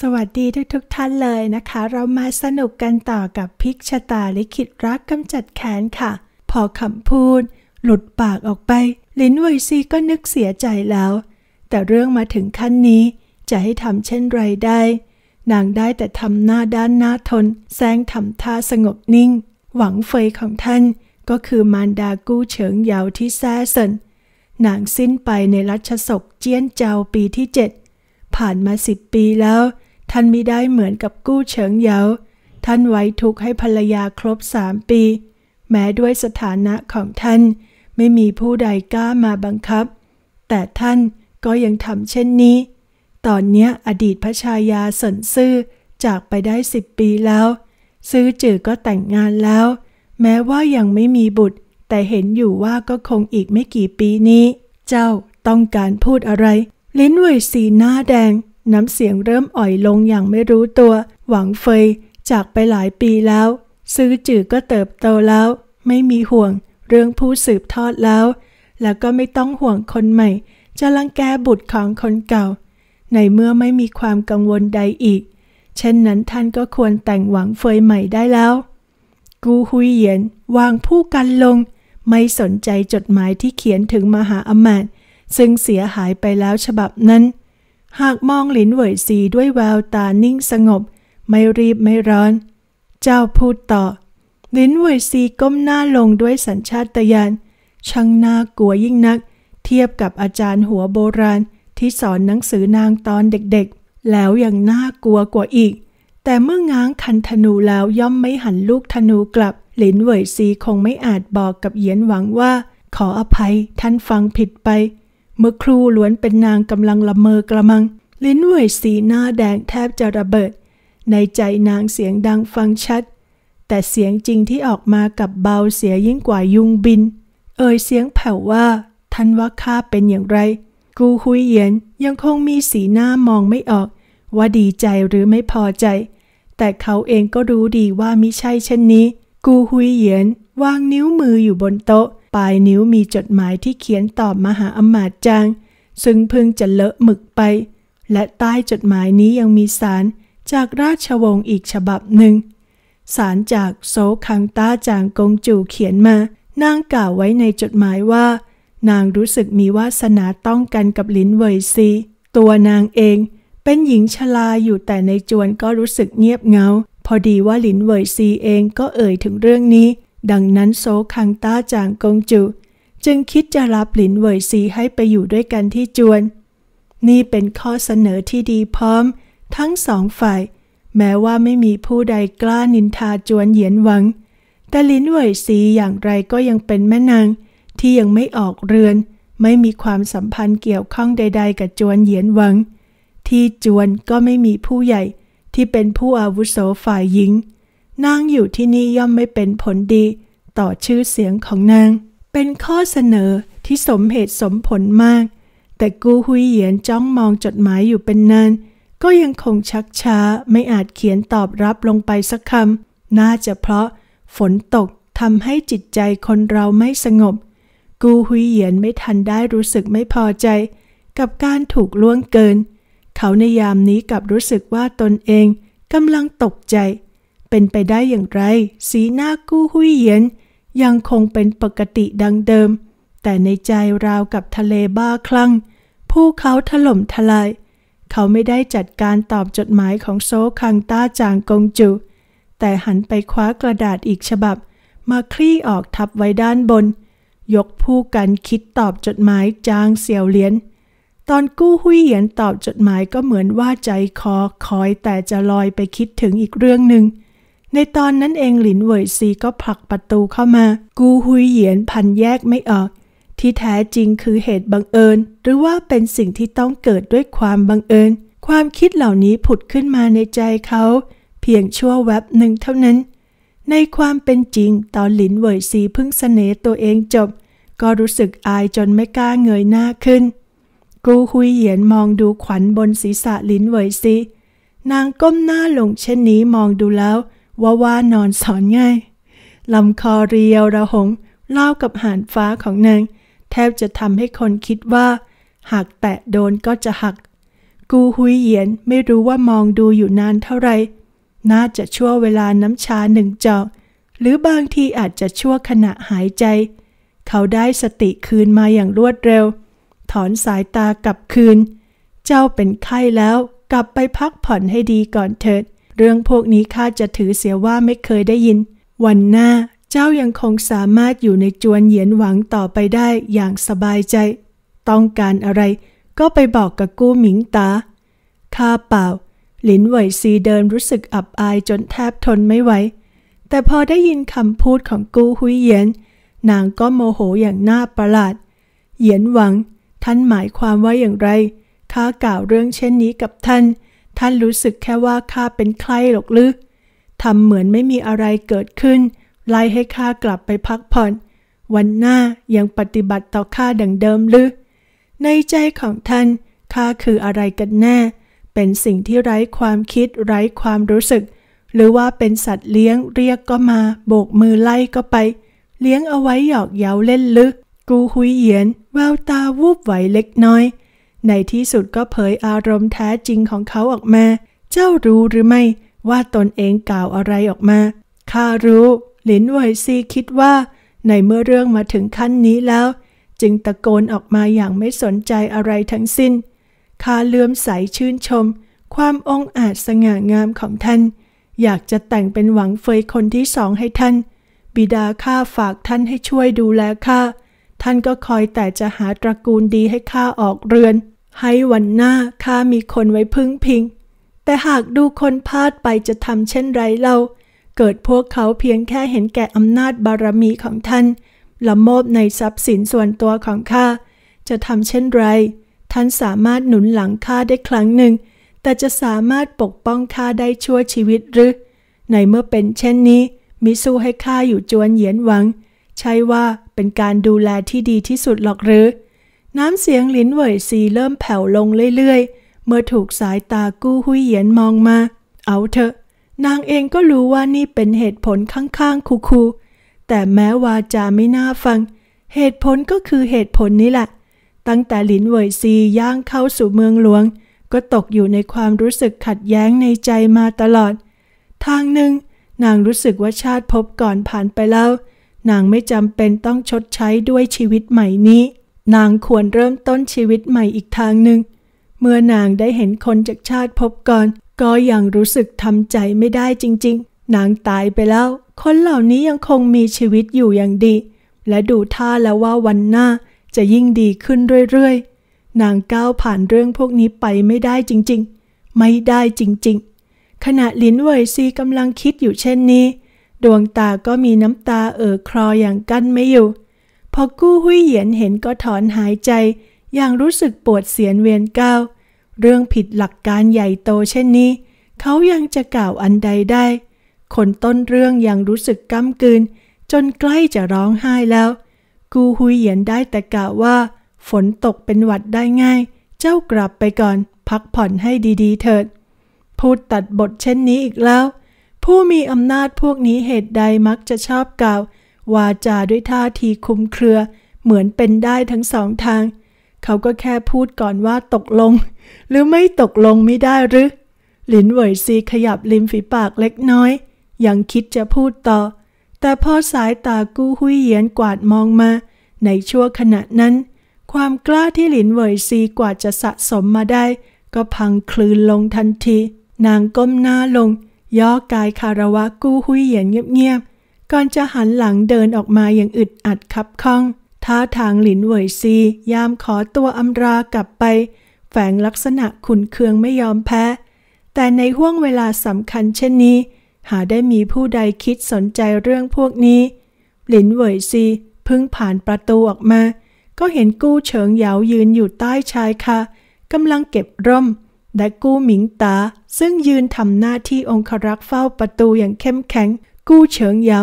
สวัสดีทุกทุกท่านเลยนะคะ เรามาสนุกกันต่อกับพิกชะตาลิขิตรักกำจัดแขนค่ะ พอคำพูด หลุดปากออกไป ลินวยซีก็นึกเสียใจแล้ว แต่เรื่องมาถึงขั้นนี้ จะให้ทำเช่นไรได้ นางได้แต่ทำหน้าด้านหน้าทนแซงทำท่าสงบนิ่ง หวังเฟยของท่านก็คือมารดากู้เฉิงเยาวที่แซ่เซินนางสิ้นไปในรัชศกเจียนเจ้าปีที่เจ็ดผ่านมาสิบปีแล้ว ท่านมิได้เหมือนกับกู้เฉิงเยา ท่านไว้ทุกให้ภรรยาครบสามปี แม้ด้วยสถานะของท่านไม่มีผู้ใดกล้ามาบังคับ แต่ท่านก็ยังทำเช่นนี้ ตอนนี้อดีตพระชายาสนซื่อจากไปได้สิบปีแล้ว ซื้อจือก็แต่งงานแล้ว แม้ว่ายังไม่มีบุตร แต่เห็นอยู่ว่าก็คงอีกไม่กี่ปีนี้ เจ้าต้องการพูดอะไรลิ้นเว่ยสีหน้าแดง น้ำเสียงเริ่มอ่อยลงอย่างไม่รู้ตัว หวังเฟยจากไปหลายปีแล้ว ซื้อจื่อก็เติบโตแล้ว ไม่มีห่วงเรื่องผู้สืบทอดแล้ว แล้วก็ไม่ต้องห่วงคนใหม่ จะลังแกบุตรของคนเก่า ในเมื่อไม่มีความกังวลใดอีก เช่นนั้นท่านก็ควรแต่งหวังเฟยใหม่ได้แล้ว กูฮุยเหยียนวางผู้กันลง ไม่สนใจจดหมายที่เขียนถึงมหาอมาตย์ซึ่งเสียหายไปแล้วฉบับนั้น หากมองหลินเหวยซีด้วยแววตานิ่งสงบ ไม่รีบไม่ร้อน เจ้าพูดต่อหลินเหวยซีก้มหน้าลงด้วยสัญชาตญาณช่างน่ากลัวยิ่งนัก เทียบกับอาจารย์หัวโบราณที่สอนหนังสือนางตอนเด็กๆ แล้วยังน่ากลัวกว่าอีก แต่เมื่อง้างคันธนูแล้วย่อมไม่หันลูกธนูกลับหลินเหวยซีคงไม่อาจบอกกับเหยียนหวังว่า ขออภัยท่านฟังผิดไปเมื่อครูล้วนเป็นนางกำลังละเมอกระมัง ลิ้นเว่ยสีหน้าแดงแทบจะระเบิด ในใจนางเสียงดังฟังชัด แต่เสียงจริงที่ออกมากับเบาเสียยิ่งกว่ายุงบิน เอ่ยเสียงแผ่วว่าท่านว่าข้าเป็นอย่างไร กูคุยเยียนยังคงมีสีหน้ามองไม่ออก ว่าดีใจหรือไม่พอใจ แต่เขาเองก็รู้ดีว่ามิใช่เช่นนี้ กูฮุยเยียนวางนิ้วมืออยู่บนโต๊ะลายนิ้วมีจดหมายที่เขียนตอบมหาอมาตย์จาง ซึ่งเพิ่งจะเลอะหมึกไป และใต้จดหมายนี้ยังมีสารจากราชวงศ์อีกฉบับหนึ่งสารจากโซคังต้าจางกงจูเขียนมา นางกล่าวไว้ในจดหมายว่า นางรู้สึกมีวาสนาต้องกันกับลินเวยซี ตัวนางเองเป็นหญิงชราอยู่แต่ในจวนก็รู้สึกเงียบเงาพอดีว่าลินเวยซีเองก็เอ่ยถึงเรื่องนี้ดังนั้นโซคังต้าจางกงจูจึงคิดจะรับหลินเวยซีให้ไปอยู่ด้วยกันที่จวน นี่เป็นข้อเสนอที่ดีพร้อมทั้งสองฝ่าย แม้ว่าไม่มีผู้ใดกล้านินทาจวนเหยียนหวัง แต่ลินเวยซีอย่างไรก็ยังเป็นแม่นาง ที่ยังไม่ออกเรือน ไม่มีความสัมพันธ์เกี่ยวข้องใดๆกับจวนเหยียนหวัง ที่จวนก็ไม่มีผู้ใหญ่ที่เป็นผู้อาวุโสฝ่ายหญิงนางอยู่ที่นี่ย่อมไม่เป็นผลดี ต่อชื่อเสียงของนาง เป็นข้อเสนอที่สมเหตุสมผลมาก แต่กูฮุยเหยียนจ้องมองจดหมายอยู่เป็นนาน ก็ยังคงชักช้าไม่อาจเขียนตอบรับลงไปสักคำ น่าจะเพราะฝนตกทำให้จิตใจคนเราไม่สงบ กูฮุยเหยียนไม่ทันได้รู้สึกไม่พอใจ กับการถูกล่วงเกิน เขาในยามนี้กลับรู้สึกว่าตนเองกำลังตกใจเป็นไปได้อย่างไร สีหน้ากู้หุยเยียน ยังคงเป็นปกติดังเดิม แต่ในใจราวกับทะเลบ้าคลั่ง ผู้เขาถล่มทลาย เขาไม่ได้จัดการตอบจดหมายของโซคังต้าจางกงจู แต่หันไปคว้ากระดาษอีกฉบับ มาคลี่ออกทับไว้ด้านบน ยกผู้กันคิดตอบจดหมาย จาง เสี่ยวเหลียน ตอนกู้หุยเหยียนตอบจดหมายก็เหมือนว่าใจคอคอยแต่จะลอยไปคิดถึงอีกเรื่องหนึ่งในตอนนั้นเองหลินเวยซีก็ผลักประตูเข้ามา กูฮุยเหยียนพันแยกไม่ออก ที่แท้จริงคือเหตุบังเอิญ หรือว่าเป็นสิ่งที่ต้องเกิดด้วยความบังเอิญ ความคิดเหล่านี้ผุดขึ้นมาในใจเขาเพียงชั่วแวบหนึ่งเท่านั้น ในความเป็นจริงตอนหลินเวยซีเพิ่งเสนอตัวเองจบ ก็รู้สึกอายจนไม่กล้าเงยหน้าขึ้น กูฮุยเหยียนมองดูขวัญบนศีรษะหลินเวยซี นางก้มหน้าลงเช่นนี้มองดูแล้วว่าว่านอนสอนง่ายลำคอเรียวระหงเล่ากับหานฟ้าของนางแทบจะทำให้คนคิดว่า หากแตะโดนก็จะหัก กูหุยเหยียนไม่รู้ว่ามองดูอยู่นานเท่าไรน่าจะชั่วเวลาน้ำชาหนึ่งจอก หรือบางทีอาจจะชั่วขณะหายใจ เขาได้สติคืนมาอย่างรวดเร็ว ถอนสายตากลับคืน เจ้าเป็นไข้แล้วกลับไปพักผ่อนให้ดีก่อนเถิดเรื่องพวกนี้ข้าจะถือเสียว่าไม่เคยได้ยิน วันหน้าเจ้ายังคงสามารถอยู่ในจวนเหยียนหวังต่อไปได้อย่างสบายใจ ต้องการอะไรก็ไปบอกกับกู้หมิงตา ข้าเปล่า หลินเหวยซีเดินรู้สึกอับอายจนแทบทนไม่ไหว แต่พอได้ยินคำพูดของกู้หุยเหยียน นางก็โมโหอย่างน่าประหลาด เหยียนหวังท่านหมายความว่าอย่างไรข้ากล่าวเรื่องเช่นนี้กับท่านท่านรู้สึกแค่ว่าข้าเป็นใครหรอกหรือทำเหมือนไม่มีอะไรเกิดขึ้น ไล่ให้ข้ากลับไปพักผ่อน วันหน้ายังปฏิบัติต่อข้าดังเดิมหรือ ในใจของท่านข้าคืออะไรกันแน่ เป็นสิ่งที่ไร้ความคิดไร้ความรู้สึก หรือว่าเป็นสัตว์เลี้ยงเรียกก็มาโบกมือไล่ก็ไป เลี้ยงเอาไว้หยอกเย้าเล่นลึก กูหุยเหยียน แววตาวูบไหวเล็กน้อยในที่สุดก็เผยอารมณ์แท้จริงของเขาออกมา เจ้ารู้หรือไม่ว่าตนเองกล่าวอะไรออกมา ข้ารู้ หลินเวยซีคิดว่า ในเมื่อเรื่องมาถึงขั้นนี้แล้ว จึงตะโกนออกมาอย่างไม่สนใจอะไรทั้งสิ้น ข้าเลื่อมใสชื่นชม ความองอาจสง่างามของท่าน อยากจะแต่งเป็นหวังเฟยคนที่สองให้ท่าน บิดาข้าฝากท่านให้ช่วยดูแลข้า ท่านก็คอยแต่จะหาตระกูลดีให้ข้าออกเรือนให้วันหน้าข้ามีคนไว้พึ่งพิง แต่หากดูคนพลาดไปจะทำเช่นไรเรา เกิดพวกเขาเพียงแค่เห็นแก่อำนาจบารมีของท่านละโมบในทรัพย์สินส่วนตัวของข้าจะทำเช่นไร ท่านสามารถหนุนหลังข้าได้ครั้งหนึ่ง แต่จะสามารถปกป้องข้าได้ชั่วชีวิตหรือ ในเมื่อเป็นเช่นนี้ มิสู้ให้ข้าอยู่จวนเหยียนหวัง ใช่ว่าเป็นการดูแลที่ดีที่สุดหรอกหรือน้ำเสียงหลินเหวยซีเริ่มแผ่วลงเรื่อยๆ เมื่อถูกสายตากู้หุยเหยียนมองมา เอาเถอะ นางเองก็รู้ว่านี่เป็นเหตุผลข้างๆคููแต่แม้วาจาไม่น่าฟัง เหตุผลก็คือเหตุผลนี้แหละ ตั้งแต่หลินเหวยซีย่างเข้าสู่เมืองหลวง ก็ตกอยู่ในความรู้สึกขัดแย้งในใจมาตลอด ทางหนึ่ง นางรู้สึกว่าชาติพบก่อนผ่านไปแล้ว นางไม่จำเป็นต้องชดใช้ด้วยชีวิตใหม่นี้นางควรเริ่มต้นชีวิตใหม่อีกทางหนึ่ง เมื่อนางได้เห็นคนจากชาติพบก่อน ก็ยังรู้สึกทำใจไม่ได้จริงๆ นางตายไปแล้ว คนเหล่านี้ยังคงมีชีวิตอยู่อย่างดี และดูท่าแล้วว่าวันหน้าจะยิ่งดีขึ้นเรื่อยๆ นางก้าวผ่านเรื่องพวกนี้ไปไม่ได้จริงๆ ไม่ได้จริงๆ ขณะลินเวยซีกำลังคิดอยู่เช่นนี้ ดวงตาก็มีน้ำตาเอ่อคลออย่างกั้นไม่อยู่พอกู้หุยเหยียนเห็นก็ถอนหายใจอย่างรู้สึกปวดเสียนเวียนก้าวเรื่องผิดหลักการใหญ่โตเช่นนี้เขายังจะกล่าวอันใดได้คนต้นเรื่องยังรู้สึกกำกืนจนใกล้จะร้องไห้แล้ว กูหุยเหยียนได้แต่กล่าวว่า ฝนตกเป็นหวัดได้ง่าย เจ้ากลับไปก่อน พักผ่อนให้ดีๆ เถิด พูดตัดบทเช่นนี้อีกแล้ว ผู้มีอำนาจพวกนี้เหตุใดมักจะชอบกล่าววาจาด้วยท่าทีคุมเครือ เหมือนเป็นได้ทั้งสองทาง เขาก็แค่พูดก่อนว่าตกลง หรือไม่ตกลงไม่ได้หรือหลินเหวยซีขยับริมฝีปากเล็กน้อยยังคิดจะพูดต่อ แต่พอสายตากู้หุยเหยียนกวาดมองมา ในชั่วขณะนั้น ความกล้าที่หลินเหวยซีกว่าจะสะสมมาได้ ก็พังคลืนลงทันที นางก้มหน้าลง ย่อกายคาระวะกู้หุยเหยียนเงียบๆก่อนจะหันหลังเดินออกมาอย่างอึดอัดคับข้อง ท่าทางหลินเหวยซียามขอตัวอำรากลับไป แฝงลักษณะขุนเคืองไม่ยอมแพ้ แต่ในห้วงเวลาสำคัญเช่นนี้ หาได้มีผู้ใดคิดสนใจเรื่องพวกนี้ หลินเหวยซีเพิ่งผ่านประตูออกมา ก็เห็นกู้เฉิงเหยาวยืนอยู่ใต้ชายคากำลังเก็บร่มและกู้หมิงตา ซึ่งยืนทำหน้าที่องครักษ์เฝ้าประตูอย่างเข้มแข็งกู้เฉิงเยา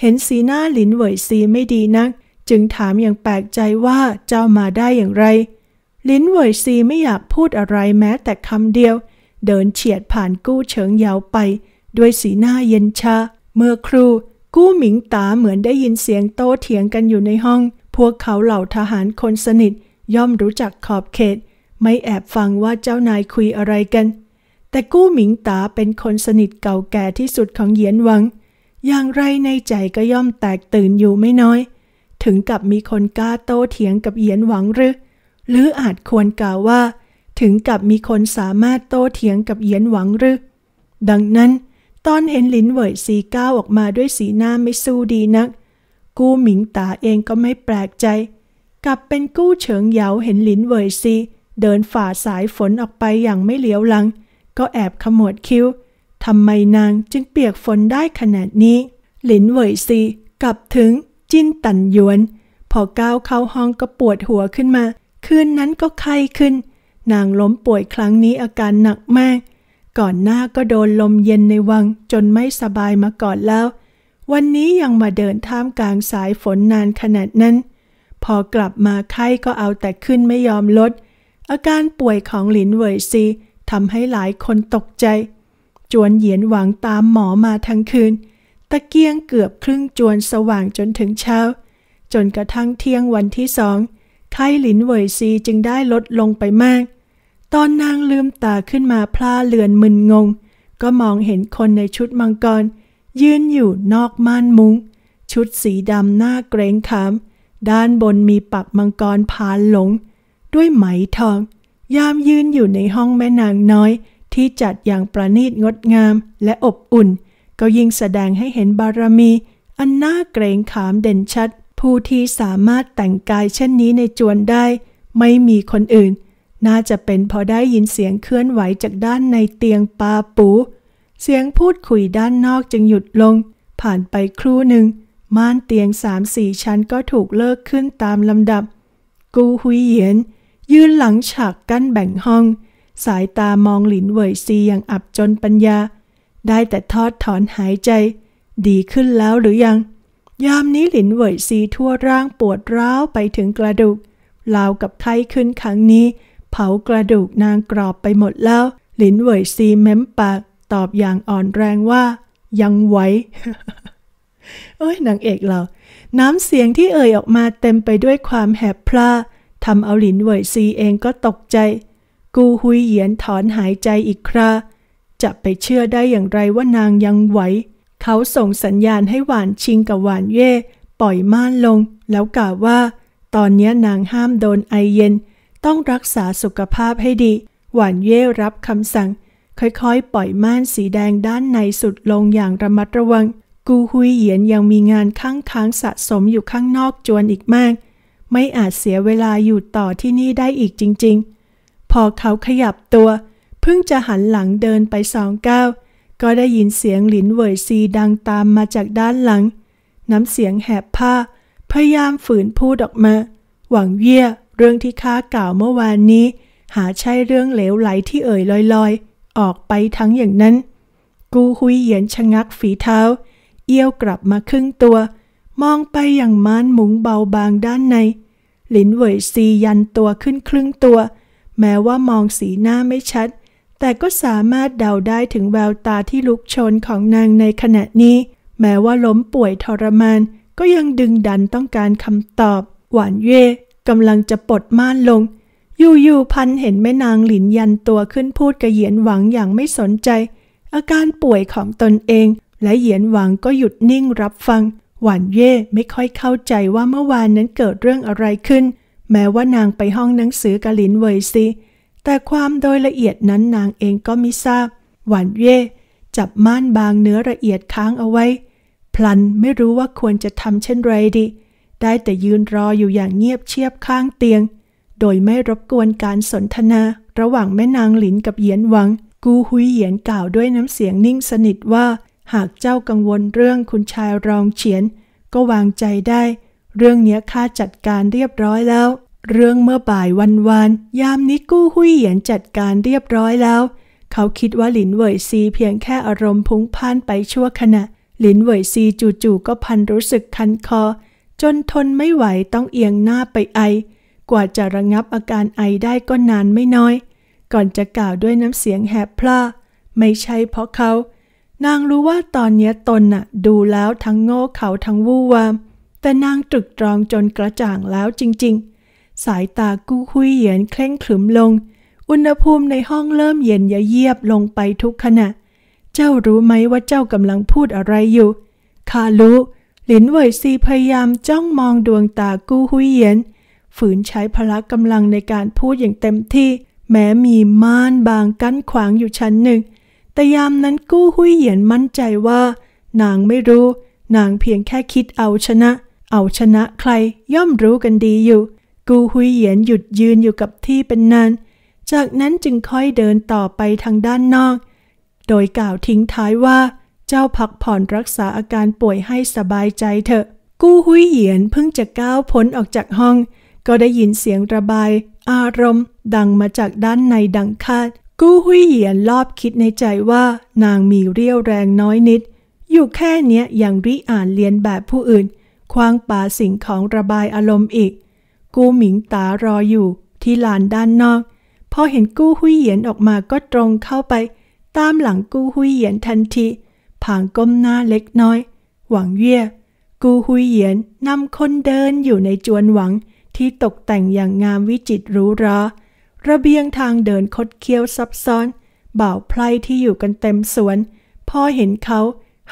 เห็นสีหน้าหลินเหวยซีไม่ดีนัก จึงถามอย่างแปลกใจว่าเจ้ามาได้อย่างไรลินเหวยซีไม่อยากพูดอะไรแม้แต่คำเดียว เดินเฉียดผ่านกู้เฉิงเยาไป ด้วยสีหน้าเย็นชา เมื่อครูกู้หมิงตาเหมือนได้ยินเสียงโต้เถียงกันอยู่ในห้อง พวกเขาเหล่าทหารคนสนิทย่อมรู้จักขอบเขต ไม่แอบฟังว่าเจ้านายคุยอะไรกัน แต่กู้หมิงตาเป็นคนสนิทเก่าแก่ที่สุดของเยียนวังอย่างไรในใจก็ย่อมแตกตื่นอยู่ไม่น้อย ถึงกับมีคนกล้าโต้เถียงกับเยียนหวังหรือ หรืออาจควรกล่าวว่า ถึงกับมีคนสามารถโต้เถียงกับเยียนหวังหรือ ดังนั้นตอนเห็นลินเหวยสีก้าวออกมาด้วยสีหน้าไม่สู้ดีนัก กู้หมิงตาเองก็ไม่แปลกใจ กลับเป็นกู้เฉิงเหยาเห็นลินเหวยซี เดินฝ่าสายฝนออกไปอย่างไม่เหลียวหลัง ก็แอบขมวดคิ้วทำไมนางจึงเปียกฝนได้ขนาดนี้ หลินเหวยซี กลับถึงจินตันยวน พอก้าวเข้าห้องก็ปวดหัวขึ้นมา คืนนั้นก็ไข้ขึ้น นางล้มป่วยครั้งนี้อาการหนักมาก ก่อนหน้าก็โดนลมเย็นในวังจนไม่สบายมาก่อนแล้ว วันนี้ยังมาเดินท่ามกลางสายฝนนานขนาดนั้น พอกลับมาไข้ก็เอาแต่ขึ้นไม่ยอมลด อาการป่วยของหลินเหวยซีทำให้หลายคนตกใจจวนเหยียนหวังตามหมอมาทั้งคืน ตะเกียงเกือบครึ่งจวนสว่างจนถึงเช้า จนกระทั่งเที่ยงวันที่สองไข้หลินเวยซีจึงได้ลดลงไปมาก ตอนนางลืมตาขึ้นมาพลาเลือนมึนงง ก็มองเห็นคนในชุดมังกร ยืนอยู่นอกม่านมุง้ง ชุดสีดำหน้าเกรงขาม ด้านบนมีปักมังกรพานหลง ด้วยไหมทอง ยามยืนอยู่ในห้องแม่นางน้อยที่จัดอย่างประณีตงดงามและอบอุ่น ก็ยิ่งแสดงให้เห็นบารมี อันน่าเกรงขามเด่นชัด ผู้ที่สามารถแต่งกายเช่นนี้ในจวนได้ ไม่มีคนอื่น น่าจะเป็นพอได้ยินเสียงเคลื่อนไหวจากด้านในเตียงปาปูเสียงพูดคุยด้านนอกจึงหยุดลง ผ่านไปครู่หนึ่งม่านเตียงสามสี่ชั้นก็ถูกเลิกขึ้นตามลำดับ กูฮุยเหยียน ยืนหลังฉากกั้นแบ่งห้องสายตามองหลินเว่ยซีอย่างอับจนปัญญา ได้แต่ทอดถอนหายใจ ดีขึ้นแล้วหรือยัง ยามนี้หลินเว่ยซีทั่วร่างปวดร้าว ไปถึงกระดูกลาวกับไข้ขึ้นครั้งนี้ เผากระดูกนางกรอบไปหมดแล้วหลินเว่ยซีแม้มปาก ตอบอย่างอ่อนแรงว่า ยังไหวเอ้ยนางเอกเรา น้ำเสียงที่เอ่ยออกมาเต็มไปด้วยความแหบพลาทำเอาหลินเว่ยซีเองก็ตกใจกูฮุยเหยียนถอนหายใจอีกครา จะไปเชื่อได้อย่างไรว่านางยังไหว เขาส่งสัญญาณให้หวานชิงกับหวานเย่ ปล่อยม่านลง แล้วกล่าวว่า ตอนนี้นางห้ามโดนไอเย็น ต้องรักษาสุขภาพให้ดี หวานเย่รับคำสั่งค่อยๆ ปล่อยม่านสีแดงด้านในสุดลงอย่างระมัดระวัง กูฮุยเหยียนยังมีงานข้างค้างสะสมอยู่ข้างนอกจวนอีกมาก ไม่อาจเสียเวลาอยู่ต่อที่นี่ได้อีกจริง ๆพอเขาขยับตัวเพิ่งจะหันหลังเดินไปสองก้าวก็ได้ยินเสียงหลินเวยซีดังตามมาจากด้านหลัง น้ำเสียงแหบผ้าพยายามฝืนพูดออกมา หวังเวี่ยเรื่องที่ข้ากล่าวเมื่อวานนี้ หาใช่เรื่องเหลวไหลที่เอ่ยลอยๆ ออกไปทั้งอย่างนั้น กูหุยเหยียนชะงักฝีเท้า เอี้ยวกลับมาครึ่งตัว มองไปอย่างม่านมุงเบาบางด้านใน หลินเวยซียันตัวขึ้นครึ่งตัวแม้ว่ามองสีหน้าไม่ชัด แต่ก็สามารถเดาได้ถึงแววตาที่ลุกชนของนางในขณะนี้ แม้ว่าล้มป่วยทรมาน ก็ยังดึงดันต้องการคำตอบ หวานเย่กำลังจะปลดม่านลง อยู่ๆพันเห็นแม่นางหลินยันตัวขึ้นพูดกระเยียนหวังอย่างไม่สนใจ อาการป่วยของตนเอง และเหยียนหวังก็หยุดนิ่งรับฟัง หวานเย่ไม่ค่อยเข้าใจว่าเมื่อวานนั้นเกิดเรื่องอะไรขึ้นแม้ว่านางไปห้องหนังสือกะลินเวยซีแต่ความโดยละเอียดนั้นนางเองก็ไม่ทราบหวานเย่จับม่านบางเนื้อละเอียดค้างเอาไว้ พลันไม่รู้ว่าควรจะทำเช่นไรดี ได้แต่ยืนรออยู่อย่างเงียบเชียบข้างเตียงโดยไม่รบกวนการสนทนา ระหว่างแม่นางหลินกับเหยียนหวังกูฮุยเหยียนกล่าวด้วยน้ำเสียงนิ่งสนิทว่าหากเจ้ากังวลเรื่องคุณชายรองเฉียน ก็วางใจได้เรื่องเนี้ยข้าจัดการเรียบร้อยแล้ว เรื่องเมื่อบ่ายวันวานยามนี้กู้หุยเหยียนจัดการเรียบร้อยแล้ว เขาคิดว่าหลินเหวยซีเพียงแค่อารมณ์พุ่งพ่านไปชั่วขณะหลินเหวยซีจู่ๆก็พันรู้สึกคันคอ จนทนไม่ไหวต้องเอียงหน้าไปไอ กว่าจะระงับอาการไอได้ก็นานไม่น้อย ก่อนจะกล่าวด้วยน้ำเสียงแหบพร่าไม่ใช่เพราะเขา นางรู้ว่าตอนนี้ตนน่ะ ดูแล้วทั้งโง่เขาทั้งวู่วามแต่นางตรึกตรองจนกระจ่างแล้วจริงๆ สายตากู้คุยเหยียนเคร่งขรึมลง อุณหภูมิในห้องเริ่มเย็นยะเยียบลงไปทุกขณะ เจ้ารู้ไหมว่าเจ้ากำลังพูดอะไรอยู่ข้ารู้หลินเว่ยซีพยายามจ้องมองดวงตากู้หุยเหยียน ฝืนใช้พละกำลังในการพูดอย่างเต็มที่ แม้มีม่านบางกั้นขวางอยู่ชั้นหนึ่งแต่ยามนั้นกู้หุยเหยียนมั่นใจว่านางไม่รู้นางเพียงแค่คิดเอาชนะเอาชนะใครย่อมรู้กันดีอยู่ กูหุยเหยียนหยุดยืนอยู่กับที่เป็นนาน จากนั้นจึงค่อยเดินต่อไปทางด้านนอก โดยกล่าวทิ้งท้ายว่า เจ้าพักผ่อนรักษาอาการป่วยให้สบายใจเถอะ กูหุยเหยียนเพิ่งจะก้าวพ้นออกจากห้อง ก็ได้ยินเสียงระบาย อารมณ์ ดังมาจากด้านในดังคาด กูหุยเหยียนรอบคิดในใจว่านางมีเรี่ยวแรงน้อยนิด อยู่แค่เนี้ยยังริอ่านเรียนแบบผู้อื่นคว้างปาสิ่งของระบายอารมณ์อีก กู้หมิงตารออยู่ที่ลานด้านนอก พอเห็นกู้หุยเหยียนออกมาก็ตรงเข้าไป ตามหลังกู้หุยเหยียนทันทีผางก้มหน้าเล็กน้อย หวังเย่กูหุยเหยียนนำคนเดินอยู่ในจวนหวังที่ตกแต่งอย่างงามวิจิตรรู้ราระเบียงทางเดินคดเคี้ยวซับซ้อน บ่าวไพลที่อยู่กันเต็มสวนพอเห็นเขา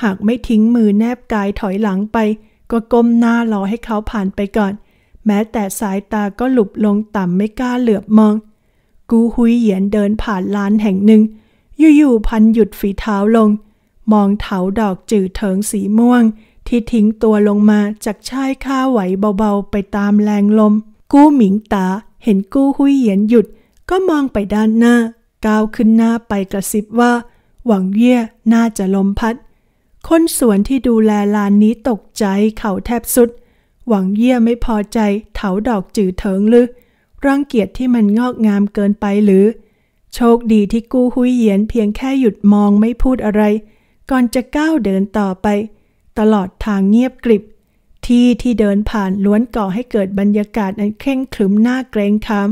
หากไม่ทิ้งมือแนบกายถอยหลังไปก็ก้มหน้ารอให้เขาผ่านไปก่อน แม้แต่สายตาก็หลุบลงต่ำไม่กล้าเหลือบมอง กูฮุยเหยียนเดินผ่านลานแห่งหนึ่งอยู่ๆพันหยุดฝีเท้าลง มองเถาดอกจืดเถิงสีม่วง ที่ทิ้งตัวลงมาจากชายข้าไหวเบาๆไปตามแรงลม กู้หมิงตาเห็นกู้ฮุยเหยียนหยุดก็มองไปด้านหน้า ก้าวขึ้นหน้าไปกระซิบว่า หวังเย่น่าจะลมพัดคนสวนที่ดูแลลานนี้ตกใจเข่าแทบสุด หวังเยี่ยไม่พอใจเถาดอกจืดเถิงหรือรังเกียจที่มันงอกงามเกินไปหรือ โชคดีที่กู้หุยเหียนเพียงแค่หยุดมองไม่พูดอะไร ก่อนจะก้าวเดินต่อไป ตลอดทางเงียบกริบ ที่ที่เดินผ่านล้วนก่อให้เกิดบรรยากาศอันเคร่งครึมหน้าเกรงขาม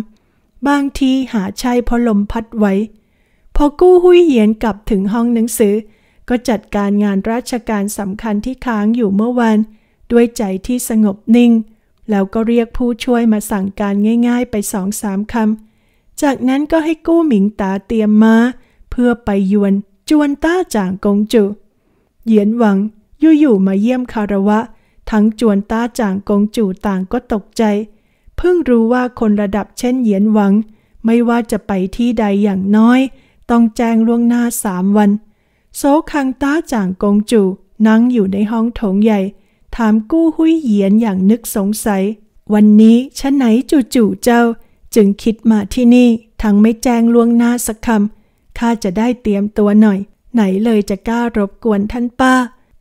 บางทีหาใช่เพราะลมพัดไว้ พอกู้หุยเหียนกลับถึงห้องหนังสือก็จัดการงานราชการสำคัญที่ค้างอยู่เมื่อวัน ด้วยใจที่สงบนิ่ง แล้วก็เรียกผู้ช่วยมาสั่งการง่ายๆไปสองสามคำจากนั้นก็ให้กู้หมิงตาเตรียมมา เพื่อไปยวนจวนต้าจางกงจูเหยียนหวังอยู่ๆมาเยี่ยมคารวะ ทั้งจวนต้าจางกงจูต่างก็ตกใจ เพิ่งรู้ว่าคนระดับเช่นเหยียนหวัง ไม่ว่าจะไปที่ใดอย่างน้อย ต้องแจ้งล่วงหน้าสามวันโซคังต้าจ่างกงจูนั่งอยู่ในห้องโถงใหญ่ ถามกู้หุยเหยียนอย่างนึกสงสัย วันนี้ฉันไหนจู่ๆเจ้า จึงคิดมาที่นี่ทั้งไม่แจ้งล่วงหน้าสักคำข้าจะได้เตรียมตัวหน่อย ไหนเลยจะกล้ารบกวนท่านป้า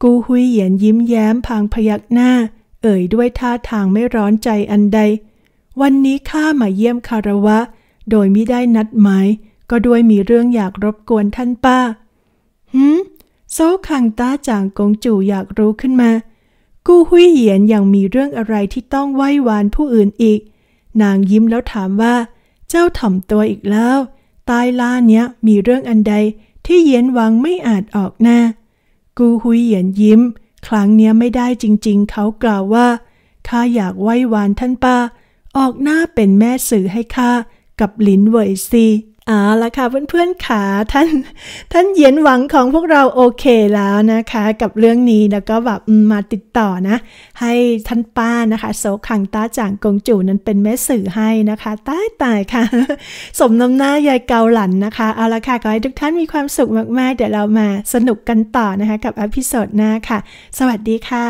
กูหุยเหยียนยิ้มแย้มพางพยักหน้า เอ่ยด้วยท่าทางไม่ร้อนใจอันใด วันนี้ข้ามาเยี่ยมคารวะ โดยมิได้นัดหมาย ก็ด้วยมีเรื่องอยากรบกวนท่านป้าหืมโซคังต้าจางกงจู่อยากรู้ขึ้นมา กู้หุยเหยียนยังมีเรื่องอะไรที่ต้องไหว้วานผู้อื่นอีก นางยิ้มแล้วถามว่า เจ้าถ่อมตัวอีกแล้ว ตายล่าเนี้ยมีเรื่องอันใดที่เหยียนวังไม่อาจออกหน้ากูหุยเหยียนยิ้มครั้งเนี้ยไม่ได้จริงๆ เขากล่าวว่าข้าอยากไหว้วานท่านป้าออกหน้าเป็นแม่สื่อให้ข้ากับหลินเวยซีเอาละค่ะเพื่อนๆค่ะท่านท่านเย็นหวังของพวกเราโอเคแล้วนะคะ กับเรื่องนี้แล้วก็แบบมาติดต่อนะ ให้ท่านป้านะคะโซคังต้าจ่างกงจูนั้นเป็นแม่สื่อให้นะคะตายตายค่ะ สมน้ำหน้ายายเกาหลันนะคะเอาละค่ะขอให้ทุกท่านมีความสุขมากๆ เดี๋ยวเรามาสนุกกันต่อนะคะ กับอพิสซดหน้าค่ะ สวัสดีค่ะ